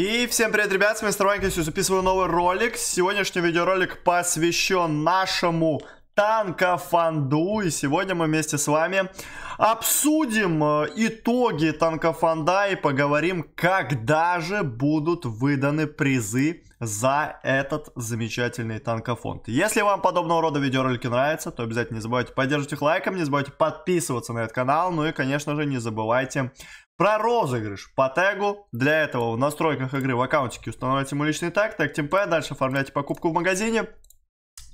И всем привет, ребят, с вами Старванькосью, записываю новый ролик. Сегодняшний видеоролик посвящен нашему Танка Фанду. И сегодня мы вместе с вами обсудим э, итоги Танка Фанда и поговорим, когда же будут выданы призы за этот замечательный танкофонд. Если вам подобного рода видеоролики нравятся, то обязательно не забывайте поддерживать их лайком, не забывайте подписываться на этот канал, ну и, конечно же, не забывайте про розыгрыш по тегу. Для этого в настройках игры в аккаунтике устанавливайте мой личный тег, тег темп, дальше оформляйте покупку в магазине.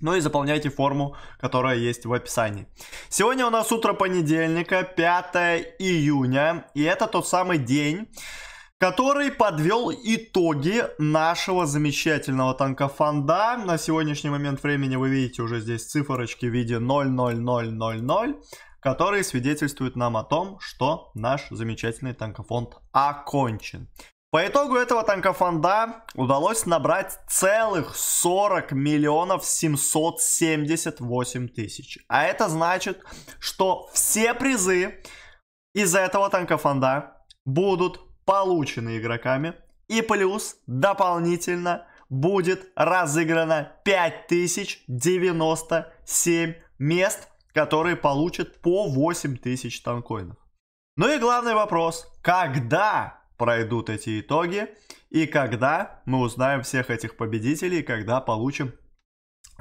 Ну и заполняйте форму, которая есть в описании. Сегодня у нас утро понедельника, 5 июня, и это тот самый день, который подвел итоги нашего замечательного танкофанда. На сегодняшний момент времени вы видите уже здесь циферочки в виде 00000, которые свидетельствуют нам о том, что наш замечательный танкофонд окончен. По итогу этого танкофонда удалось набрать целых 40 миллионов 778 тысяч. А это значит, что все призы из этого танкофонда будут получены игроками. И плюс дополнительно будет разыграно 5097 мест, которые получат по 8000 танкоинов. Ну и главный вопрос, когда пройдут эти итоги и когда мы узнаем всех этих победителей, когда получим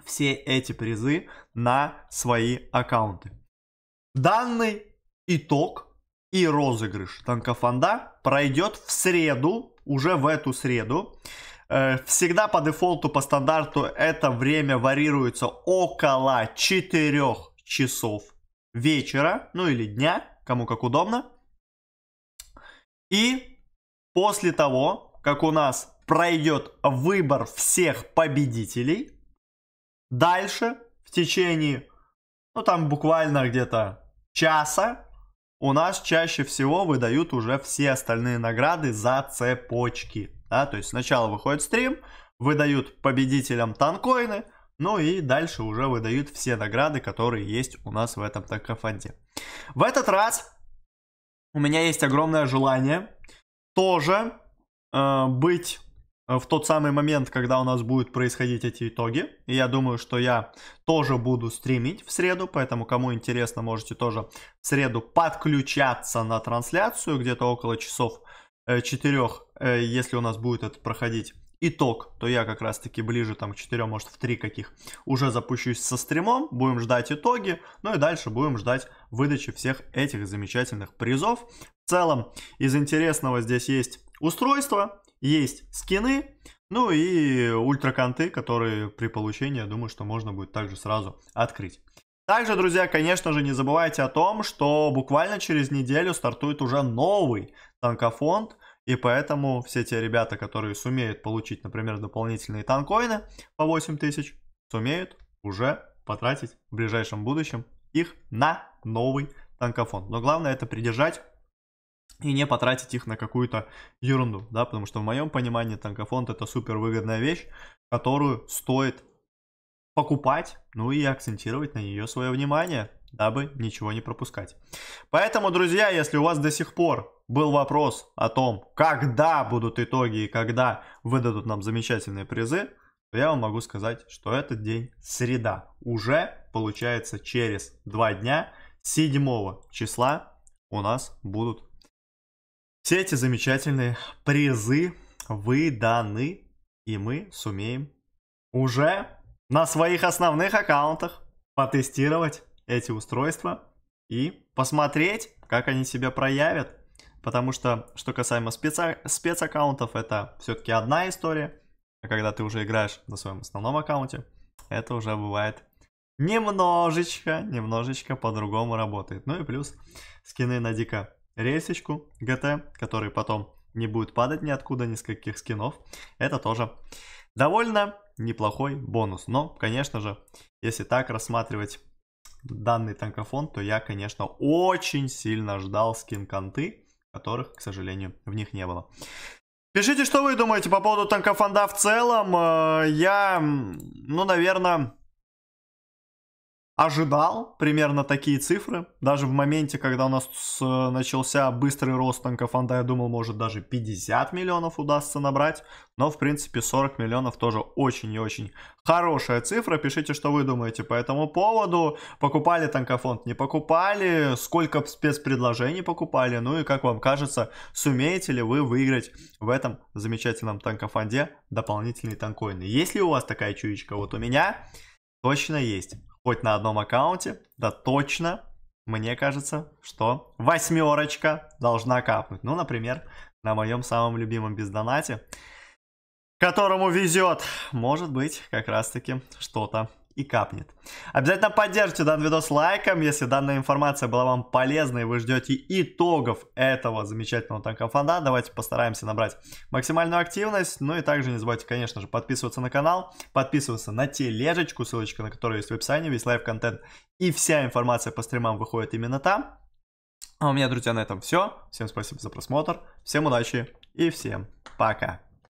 все эти призы на свои аккаунты. Данный итог и розыгрыш танкофонда пройдет в среду, уже в эту среду. Э, всегда по дефолту, по стандарту это время варьируется около 4 часов вечера, ну или дня, кому как удобно. И После того, как у нас пройдет выбор всех победителей, дальше в течение, ну там буквально где-то часа, у нас чаще всего выдают уже все остальные награды за цепочки. Да? То есть сначала выходит стрим, выдают победителям танкоины, ну и дальше уже выдают все награды, которые есть у нас в этом танкофанде. В этот раз у меня есть огромное желание тоже э, быть э, в тот самый момент, когда у нас будут происходить эти итоги. И я думаю, что я тоже буду стримить в среду, поэтому кому интересно, можете тоже в среду подключаться на трансляцию где-то около часов э, четырех, э, если у нас будет это проходить итог, то я как раз-таки ближе там к 4, может в 3 каких, уже запущусь со стримом, будем ждать итоги, ну и дальше будем ждать выдачи всех этих замечательных призов. В целом, из интересного здесь есть устройство, есть скины, ну и ультраконты, которые при получении, я думаю, что можно будет также сразу открыть. Также, друзья, конечно же, не забывайте о том, что буквально через неделю стартует уже новый танкофонд, и поэтому все те ребята, которые сумеют получить, например, дополнительные танкоины по 8 тысяч, сумеют уже потратить в ближайшем будущем их на новый танкофон. Но главное это придержать и не потратить их на какую-то ерунду, да, потому что в моем понимании танкофонд это супер выгодная вещь, которую стоит покупать, ну и акцентировать на нее свое внимание дабы ничего не пропускать. Поэтому, друзья, если у вас до сих пор был вопрос о том, когда будут итоги и когда выдадут нам замечательные призы, то я вам могу сказать, что этот день среда. Уже получается через два дня, 7 числа у нас будут все эти замечательные призы выданы, и мы сумеем уже на своих основных аккаунтах потестировать эти устройства и посмотреть, как они себя проявят. Потому что, что касаемо спеца- спецаккаунтов, это все-таки одна история. А когда ты уже играешь на своем основном аккаунте, это уже бывает немножечко, немножечко по-другому работает. Ну и плюс скины на дико рельсочку ГТ, который потом не будет падать ниоткуда, ни с каких скинов. Это тоже довольно неплохой бонус. Но, конечно же, если так рассматривать данный танкофон, то я, конечно, очень сильно ждал скин-конты, которых, к сожалению, в них не было. Пишите, что вы думаете по поводу танкофонда в целом. Э, я, ну, наверное ожидал примерно такие цифры. Даже в моменте, когда у нас начался быстрый рост танкофонда, я думал, может даже 50 миллионов удастся набрать. Но, в принципе, 40 миллионов тоже очень и очень хорошая цифра. Пишите, что вы думаете по этому поводу. Покупали танкофонд, не покупали? Сколько спецпредложений покупали? Ну и, как вам кажется, сумеете ли вы выиграть в этом замечательном танкофонде дополнительные танкоины? Есть ли у вас такая чуечка? Вот у меня точно есть хоть на одном аккаунте, да точно, мне кажется, что восьмерочка должна капнуть. Ну, например, на моем самом любимом бездонате, которому везет, может быть, как раз-таки что-то и капнет. Обязательно поддержите данный видос лайком, если данная информация была вам полезна и вы ждете итогов этого замечательного танка фонда. Давайте постараемся набрать максимальную активность. Ну и также не забывайте, конечно же, подписываться на канал, подписываться на тележечку, ссылочка на которую есть в описании, весь лайв-контент и вся информация по стримам выходит именно там. А у меня, друзья, на этом все. Всем спасибо за просмотр, всем удачи и всем пока.